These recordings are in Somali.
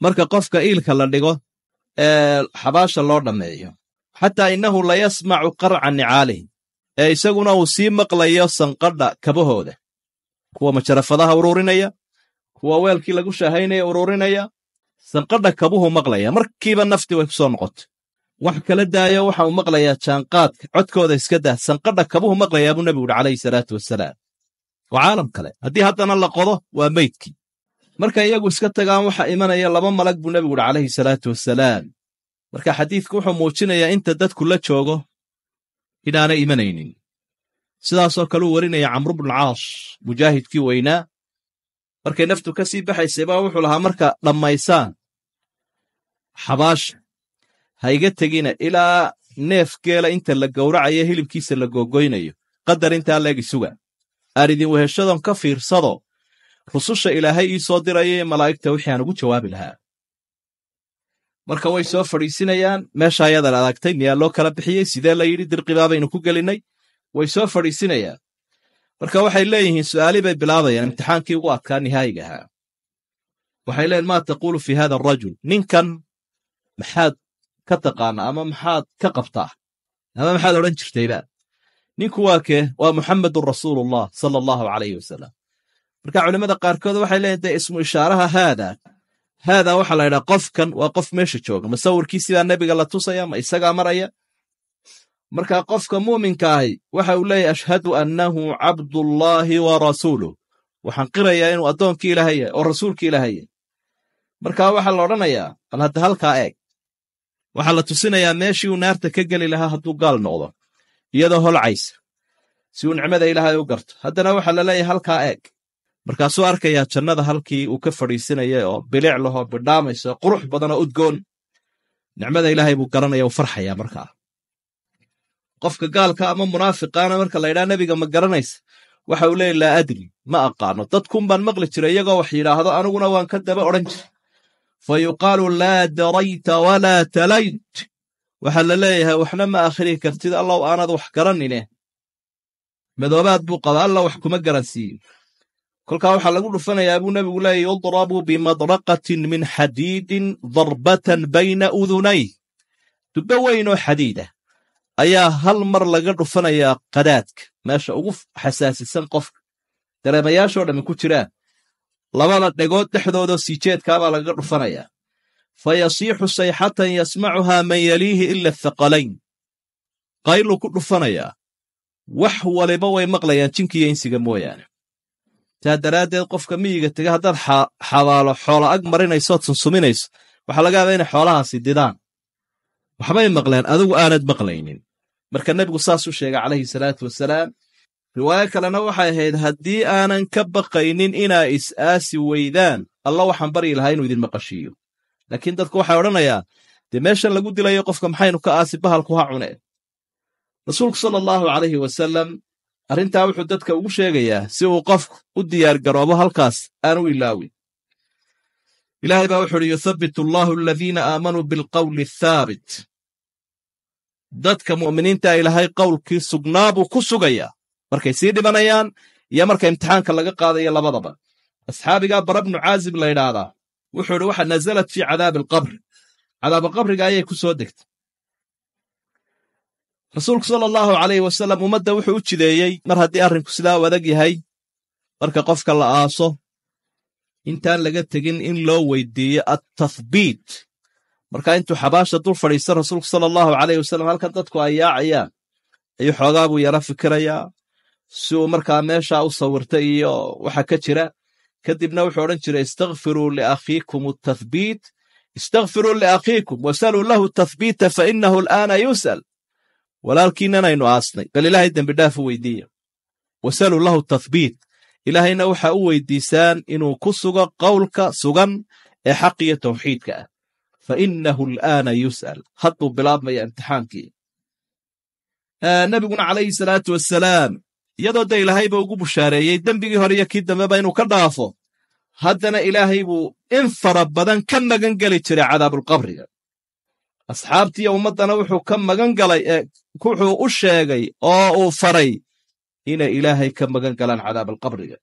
marka qofka iilka la dhigo ee xabaasha loo dhammeeyo xataa innahu la yasmacu qarca nicaalihi ee isaguna uu sii maqlayo sanqadha kabahooda kuwa majarafadaha uruurinaya kuwa weelkii lagu shaahaynaya uruurinaya sanqadha kabuhu maqlaya markiiba nafti way ku soo noqoto wax kala daayo waxa uu maqlayaa jaanqaadka codkooda iska daa sanqadha kabuhu maqlayaa buu nebigu yidhi calayhi salaatu wasalaam oo caalam kale haddii haddana la qodo waa meydkii markay iyagu iska tagaan waxaa imanaya laba malag buu nebigu uhi calayhi salaatu wasalaam marka xadiidku wuxuu muujinayaa inta dadku la joogo inaanay imanaynin sidaasoo kale uu warinaya camru bnu bnulcaash mujaahidkii weynaa markay naftu ka sii baxaysay baa wuxuu lahaa marka dhammaysaan xabaasha ha iga tegina ilaa neef geela inta la gowracayo hilibkiisa la googoynayo qadar intaa leegi isuga aridin weheshadoon ka fiirsado rususha ilaahay ii soo dirayay malaa'igta wixii aan ugu jawaabi lahaa marka way soo fadhiisinayaan meesha ayadan adagtay miyaa loo kala bixiyey sidee la yidhi dirqibaa baynu ku gelinnay way soo fadhiisinayaan marka waxay leeyihiin su'aalii bay bilaabayaan imtixaankii ugu adkaa nihaayiga ahaa waxay leeyihin maa taquulu fii hada arajul ninkan maxaad ka taqaana ama maxaad ka qabtaa ama maxaad odhan jirtayba ninku waa kee waa muxammedun rasuulullah sala allahu calayhi wasalam marka culimmada qaarkood waxay leeyihin dee ismu ishaaraha haada haada waxaa la ydhaha qofkan waa qof meesha jooga ma masawirkiisibaa nebiga la tusaya ma isagaa maraya marka qofka muuminka ahi waxa uu leeyahy ashhadu annahu cabdullaahi wa rasuuluh waxaan qirayaa inuu addoonkii ilaahay yahay oo rasuulkii ilaahay yahay marka waxaa la odhanayaa bal hadda halkaa eeg waxaa la tusinayaa meeshii uu naarta ka geli lahaa hadduu gaal noqdo iyadoo holcaysa si uu nicmada ilaahay u garto haddana waxaa la leeyahay halkaa eeg markaasuu arkayaa jannada halkii uu ka fadhiisanaya oo bilic lahoo bidhaamayso qurux badan oo udgoon nicmada ilaahay buu garanaya u farxayaa markaa qofka gaalka ama munaafiqaana marka la laydhaa nebiga ma garanaysa waxa uu leeya laa adri ma aqaano dadkunbaan maqli jiray iyagoo wax yidhaahdo aniguna waan ka daba odhan jiray fa yuqaalu laa darayta walaa talayt waxaa la leeyahay waxna ma akhrii kartid allow aanad wax garanine madoobaad buu qaba alla wax kuma garansiiyin kolkaa waxaa lagu dhufanayaa buu nebigu leeya yudrabu bimadraqatin min xadiidin darbatan bayna udunay dubbe weyn oo xadiid ayaa hal mar laga dhufanayaa qadaadka meesha ugu xasaasisan qofka dareemayaashoo dhammi ku jiraan labada dhegood dhexdoodoo siijeedkaabaa lagaga dhufanayaa fa yasiixu sayxatan yasmacuhaa man yaliihi ila athaqalayn qayluu ku dhufanayaa wax waliba way maqlayaan jinkiiyo insiga mooyaane taa daraaddeed qofka miyiga tega haddaad xabaalo xoola ag marinayso sunsuminayso waxaa laga yaabaa inay xoolahaasi didaan waxbay maqleen adigu aanad maqlaynin marka nebigu saasuu sheegay calayhi salaatu wasalaam riwaayo kalena waxay ahayd haddii aanan ka baqaynin inaa is-aasi weydaan alla waxaan baryi lahaa inuu idin maqashiiyo laakiin dadku waxay odhanayaa dee meeshan lagu dilayo qofka maxaynu ka aasi bahalku ha cuneen rasuulku sala allaahu calayhi wasallam arrintaa wuxuu dadka ugu sheegayaa si uu qof u diyaargaroobo halkaas aan u ilaawin ilaahay baa wuxuu uhi yuthabbit allaahu aladiina aamanuu bilqawli athaabit dadka mu'miniintaa ah ilaahay qowlkii sugnaa buu ku sugayaa markay sii dhibanayaan iyo marka imtixaanka laga qaadayo labadaba asxaabigaa barabnu caazib la ydhaahdaa wuxuu idhi waxa nasalat fii cadaabi alqabr cadaaba qabriga ayay ku soo degtay rasuulku sala allahu calayh wasalam ummadda wuxuu u jideeyey mar haddii arrinku sidaa u adag yahay marka qofka la aaso intaan laga tegin in loo weydiiyo attahbiit markaa intuu xabaasha dul fadhiista rasuulku sala allahu calayh wasalam halkan dadku ay yaacayaan ayuu xoogaa buu yara fikirayaa si uu markaa meeshaa u sawirtay iyo waxa ka jira kadibna wuxuu odhan jiray istakfiruu liakhiikum atahbiit istakfiruu liakhiikum wasaluu lahu fa fainahu alaana yus'al walaalkiinan aynu aasnay bal ilaahay dembidhaaf u weydiiya wasaluu lahu tahbiit ilaahayna waxaa u weyddiisaan inuu ku sugo qowlka sugan ee xaqiyo tawxiidka ah fa innahu al'aana yus'al hadduu bilaabmaya imtixaankii nebiguna calayhi salaatu wasalaam iyadoo dee ilaahayba ugu bushaareeyey dembigii hore iyo kii dambeba inuu ka dhaafo haddana ilaahay buu in fara badan ka magan jiray cadaabulqabriga asxaabtii ummaddana wuxuu ka magan galay ee wuxuu u sheegay oo uu faray inay ilaahay ka magan galaan cadaab alqabriga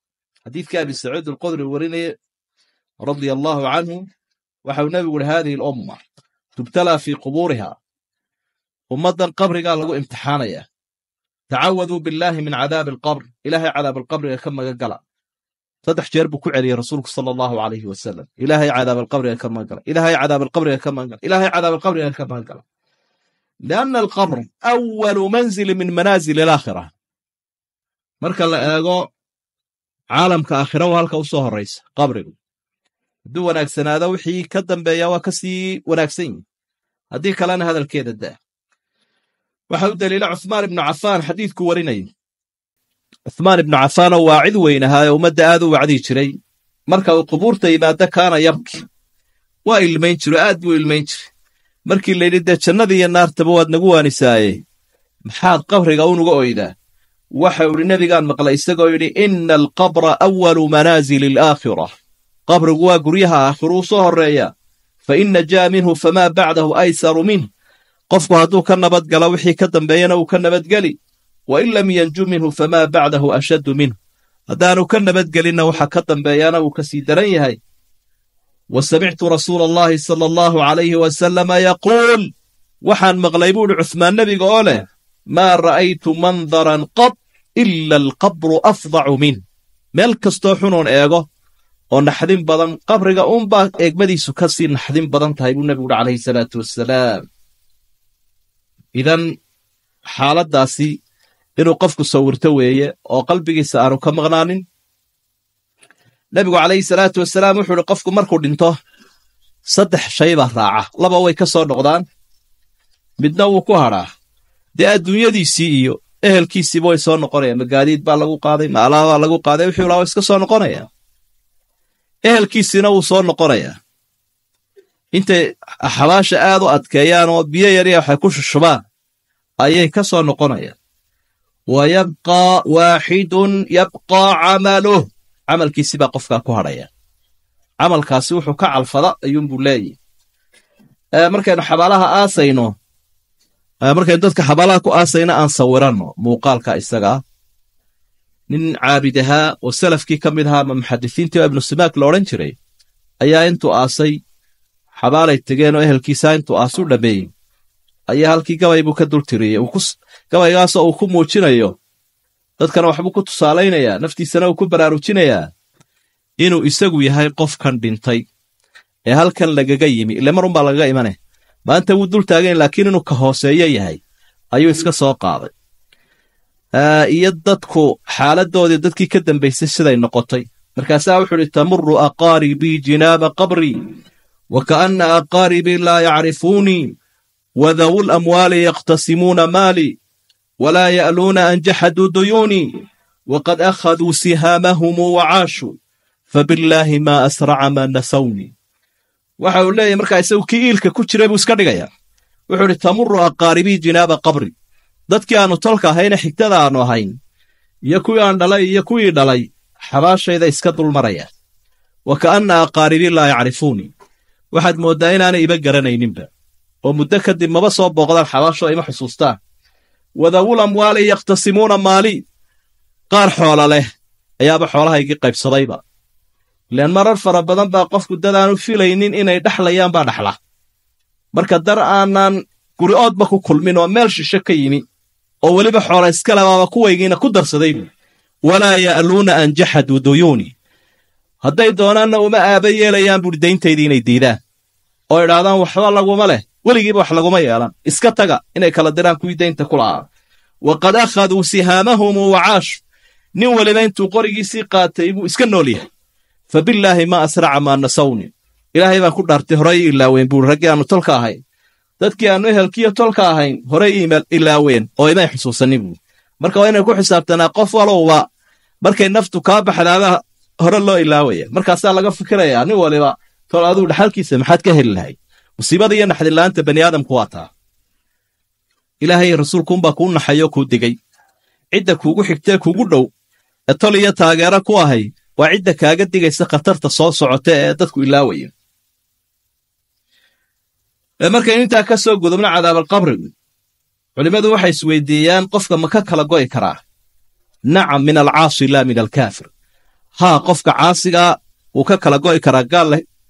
xadiidkii abi saciid alqodri warinaya radia allahu canhu waxau nebigu uhi haadihi alumma tubtalaa fii qubuuriha ummaddan qabrigaa lagu imtixaanaya tacawaduu billaahi min cadaabi alqabr ilaahay cadaab alqabriga ka magan gala saddex jeer buu ku celiyey rasuulku sala allahu alayhi wasalam ilaahay cadaabalqabriga ka maangala ilaahay cadaabalqabriga ka maangala ilaahay cadaabalqabriga ka maangala lianna alqabr awalu manzili min manaazili alaakhira marka la eego caalamka aakhira waa halka u soo horraysa qabrigu hadduu wanaagsanaado wixii ka dambeeya waa ka sii wanaagsan yihi haddii kalena hadalkeeda daa waxa u daliila cuhmaan ibnu cafaan xadiidku warinaya cumaan ibnu cafaana waa cid weynahaayo ummadda aad u wacdii jiray marka uu qubuurta yimaado kaana yabki waa ilmayn jiro aad buu ilmayn jiray markii layidhi dee jannadii iyo naartaba waad nagu waanisaaye maxaad qabriga unuga oydaa waxau idhi nebigaan maqlay isagoo yidhi inna alqabra awalu manaasili alaakhira qabrigu waa guryaha aakhiruu soo horreeya fa in najaa minhu famaa bacdahu aysaru minh qofku hadduu ka nabadgala wixii ka dambeeyana uu ka nabadgeli wain lam yanju minhu famaa bacdahu ashaddu minhu haddaanu ka nabadgelinna waxa ka dambeeyana wuu ka sii daran yahay wa samictu rasuula allaahi sala allahu calayhi wasalama yaquul waxaan maqlay buuhi cuhmaan nebiga oo leh maa ra'aytu mandaran qad ila alqabru afdacu min meel kastoo xunoon eego oo naxdin badan qabriga uunbaa eegmadiisu ka sii naxdin badan tahay buu nebigu uhi calayhi salaatu wasalaam idan xaaladdaasi inuu qofku sawirto weeye oo qalbigiisa aanu ka maqnaanin nebigu calayhi salaatu wasalaam wuxuu ihi qofku markuu dhinto saddex shay baa raaca laba way ka soo noqdaan midna wuu ku hadhaa dee adduunyadiisii iyo ehelkiisiiba way soo noqonayaan magaadiid baa lagu qaaday maalaa baa lagu qaaday wuxuu laha wa iska soo noqonayaa ehelkiisiina wuu soo noqonayaa intay xabaasha aad u adkeeyaan oo biyo yariya waxay ku shushubaan ayay ka soo noqonayaan wayabqaa waaxidun yabqaa camaluh camalkiisibaa qofkaa ku hadhaya camalkaasi wuxuu ka calfada ayuunbuu leeyahy markaynu xabaalaha aasayno markaynu dadka xabaalaha ku aasayno aan sawiranno muuqaalka isagaa nin caabid ahaa oo salafkii ka mid ahaa ama muxadisiintii oo ibnu simaak la odhan jiray ayaa intuu aasay xabaalay tegeen oo ehelkiisaa intuu aasuu dhammeeyey ayaa halkii gabaybuu ka dul tiriyey gabaygaasoo uu ku muujinayo dadkana waxbuu ku tusaalaynayaa naftiisana uu ku baraarujinayaa inuu isagu yahay qofkan dhintay ee halkan lagaga yimi ile marunbaa lagaga imane maanta wuu dul taagayn laakiin inuu ka hooseeyo yahay ayuu iska soo qaaday iyo dadku xaaladoodii dadkii ka dambaysay siday noqotay markaasaa wuxuu idhi tamuru aqaaribii jinaaba qabrii wa ka'anna aqaaribii laa yacrifuunii وذوو الأموال يقتسمون مالي ولا يألون أن جحدوا ديوني وقد أخذوا سهامهم وعاشوا فبالله ما أسرع ما نسوني waxa uu leeyahy markaa isagu kii iilka ku jira buu iska dhigayaa wuxuu idhi tamuru aqaaribii jinaaba qabri dadkii aannu tolka ahayne xigtada aannu ahayn iyo kuwii aan dhalay iyo kuwii dhalay xabaashayda iska dulmarayaan wa ka'anna aqaaribii laa yacrifuunii waxaad mooddaa inaanay iba garanayninba oo muddo kadib maba soo booqdaan xabaasho ima xusuustaan wadawul amwaali yakhtasimuuna maali qaar xoola leh ayaaba xoolahaygii qaybsadayba ilaan marar fara badan baa qofku dadaanu filaynin inay dhexlayaan baa dhexla marka dar aanan oodba ku kulmin oo meel shisho ka yimi oo weliba xoola iska kuwaygiina ku darsaday darsadaybu walaa ya'luuna an jaxaduu duyuuni hadday doonaanna uma aaba yeelayaan buuri dayntaydii inay diidaan oo idhaahdaan waxba laguma leh weligiiba wax laguma yeelan iska taga inay kala diraan kuwii daynta kula'aa waqad akhaduu sihaamahumu wacaashu nin waliba intuu qorigiisii qaatay buu iska nool yahay fa billaahi maa asraca maa nasawni ilaahay baan ku dhaartay horey i ilaaween buuri raggii aannu tolka ahayn dadkii aanu ehelkiiyo tolka ahayn horey i ilaaween oo imay xusuusannin buuri marka waa inay ku xisaabtanaa qof walowba markay naftu kaa baxdaaba hore loo ilaawaya markaasaa laga fikirayaa nin waliba tol aduu dhaxalkiisa maxaad ka heli lahayd musiibada iyo naxdinla'aanta bani aadamku waa taa ilaahay rasuulkuunbaa kuu naxayo kuu digey cidda kuugu xigtee kuugu dhow ee tol iyo taageero ku ahay waa cidda kaaga digaysa khatarta soo socota ee dadku ilaawaya e markay intaa ka soo gudubna cadaabalqabrigu culimmadu waxay isweydiiyaan qofka ma ka kala go'i karaa nacam min alcaasi laa min alkaafir haa qofka caasigaa ah wuu ka kala go'i karaa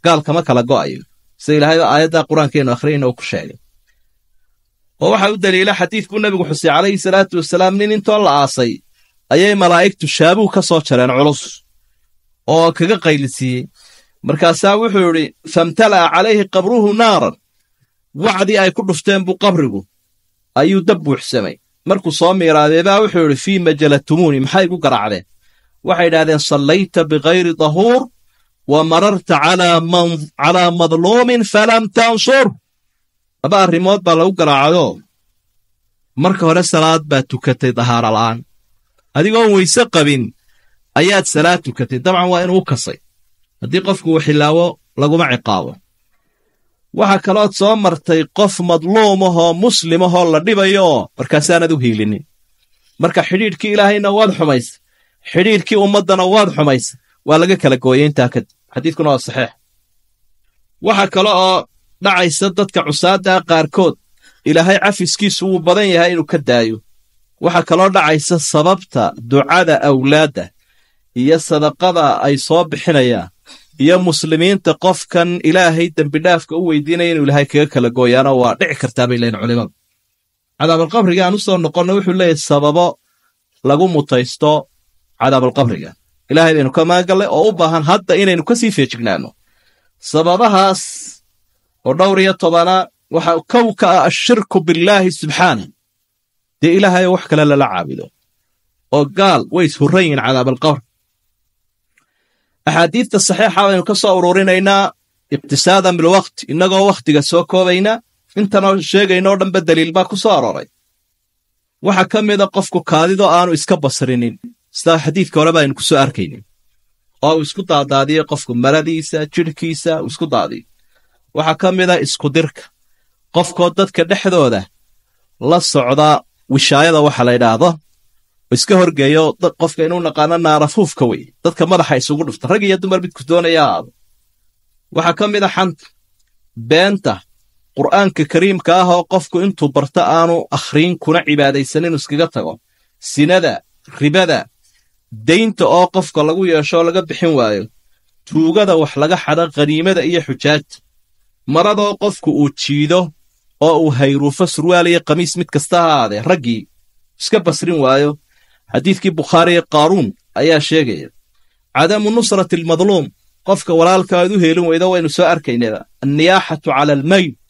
gaalkama kala go'ayo sida ilaahayba aayaddaa qur-aankeenu akhriyayna uu ku sheegay oo waxaa u daliila xadiidkuu nebigu xusay calayhi salaatu wasalaam nin intoo la aasay ayay malaa'igtu shaabuu ka soo jareen culus oo kaga qaylisiiyey markaasaa wuxuu yidhi famtala'a calayhi qabruhu naaran wacdii ay ku dhufteen buu qabrigu ayuu dab buuxsamay markuu soo miiraadee baa wuxuu yidhi fii majalatumuuni maxay igu garaacdeen waxay idhaahdeen sallayta bikayri dahuur wamararta calaa madluumin falam tansur laba arrimood baa lagu garaacayoo marka hore salaad baa tukatay dahaara la'aan adigoon weyse qabin ayaad salaad tukatay dabcan waa inuu kasay haddii qofku uu xilaawo laguma ciqaabo waxaa kalood soo martay qof madluumahoo muslimahoo la dhibayooo markaasaanad u hiilinin marka xidhiidhkii ilaahayna waad xumaysa xidhiidhkii ummaddana waad xumaysa waa laga kala gooyey intaa kadib xadiidkuna waa saxiix waxaa kale oo dhacaysa dadka cusaaddaa qaarkood ilaahay cafiskiisu wuu badan yahay inuu ka daayo waxaa kaloo dhacaysa sababta ducada awlaadda iyo sadaqada ay soo bixinayaan iyo muslimiinta qofkan ilaahay dembidhaafka u weydiinaya inuu ilaahay kaga kala gooyaano waa dhici kartaa bay leeyiin culimmadu cadaabalqabriga aan u soo noqonno wuxuu leeyahay sababo lagu mutaysto cadaabalqabriga ilaahay baynu ka maagallay oo u baahan hadda inaynu ka sii feejignaanno sababahaas oo dhowr iyo tobanaa ah, waxa kow ka ah ashirku billaahi subxaana dee ilaahay wax kale lala caabudo oo gaal way ishurran yihiin cadaabalqabr axaadiidta saxiixa baynu ka soo uruurinaynaa iqtisaadan bilwakhti innagoo wakhtiga soo koobayna intanoo sheegaynoo dhanba daliil baa ku soo arooray waxaa ka mida ah qofku kaadidoo aanu iska basrinin sidaa xadiidka horeba baynu kusoo arkaynay oo uu isku daadaadiyey qofku maradiisa jidhkiisa uu isku daadiyo waxaa ka mid a ah iskudirka qofkoo dadka dhexdooda la socda wishaayada waxa la ydhaahdo iska horgeeyo qofka inuu naqaano naarafuufka wey dadka madaxa isugu dhufta rag iyo dumar midku doonaya waxaa ka mid a ah xanta beenta qur'aanka kariimka ah oo qofku intuu barto aanu akhriin kuna cibaadaysan inuu iskaga tago sinada ribada deynta oo qofka lagu yeeshoo laga bixin waayo tuugada wax laga xadha khaniimada iyo xujaajta maradoo qofku uu jiido oo uu hayruufo surwaal iyo khamiis mid kasta ha aadee raggii iska basrin waayo xadiidkii bukhaariye qaaruun ayaa sheegaya cadamu nusrati almadluum qofka walaalka aad u heelin weydo waynu soo arkaynaba anniyaaxatu cala almayt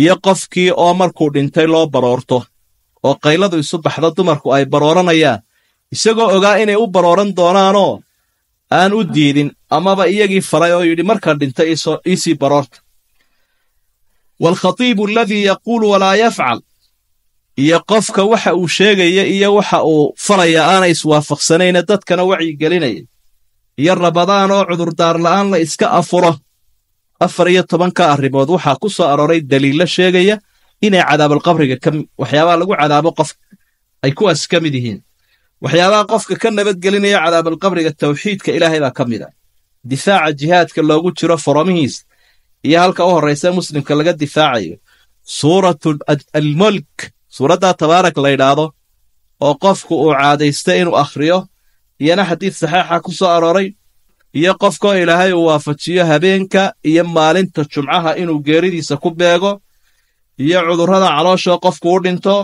iyo qofkii oo markuu dhintay loo baroorto oo qayladu isu baxdo dumarku ay barooranayaan isagoo ogaa inay u barooran doonaanoo aan u diidin amaba iyagii faray oo yidhi markaa dhinta ii sii baroorta waalkhatiibu aladii yaquulu walaa yafcal iyo qofka waxa uu sheegaya iyo waxa uu falaya aanay iswaafaqsanayna dadkana wacyigelinaya iyo rabadaan oo cudurdaar la'aan la iska afuro afar iyo tobanka arrimood waxaa ku soo arooray daliillo sheegaya inay cadaabalqabriga waxyaabaha lagu cadaabo qofka ay kuwaas ka mid yihiin waxyaabaha qofka ka nabadgelinaya cadaabalqabriga tawxiidka ilaahay baa ka mid a difaaca jihaadka loogu jiro foromihiis iyo halka u horraysa muslimka laga difaacayo suuratu almolk suuraddaa tabaarak la ydhaahdo oo qofku uu caadaysta inuu akhriyo iyana xadiid saxeixa ku soo arooray iyo qofkoo ilaahay uu waafajiyo habeenka iyo maalinta jumcaha inuu geeridiisa ku beego iyo cudurrada calooshoo qofku u dhinto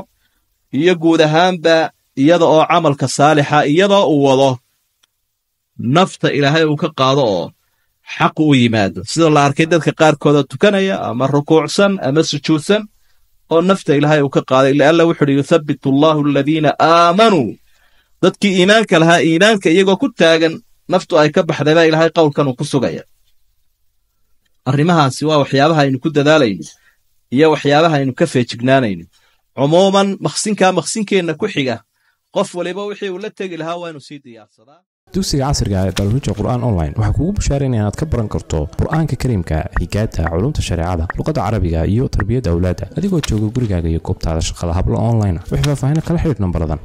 iyo guud ahaanba iyada oo camalka saalixa iyadoo uu wado nafta ilaahay uu ka qaado oo xaq u yimaado sida la arkay dadka qaarkooda tukanaya ama rukuucsan ama sujuudsan oo nafta ilaahay uu ka qaaday ila alla wuxuuhi yuthabbitu allaahu aladiina aamanuu dadkii iimaanka lahaa iimaanka iyagoo ku taagan naftu ay ka baxday baa ilaahay qowlkan uu ku sugaya arrimahaasi waa waxyaabaha aynu ku dadaalayno iyo waxyaabaha aynu ka feejignaanayno cumuuman maqsinkaa maqsinkeenna ku xiga qof waliba wixii uu la tegi lahaa waa sii diyaarsadaa dugsiga casriga ah ee barnaamijka qur'aan online waxaa kugu bashaarayna inaad ka baran karto qur'aanka kariimka xigaadda culumta shareecada luqadda carabiga iyo tarbiyadda awlaadda adigoo jooga gurigaaga iyo goobtaada shaqada hablo online ah wixii faahfaahin kala xidhiir nambaradaan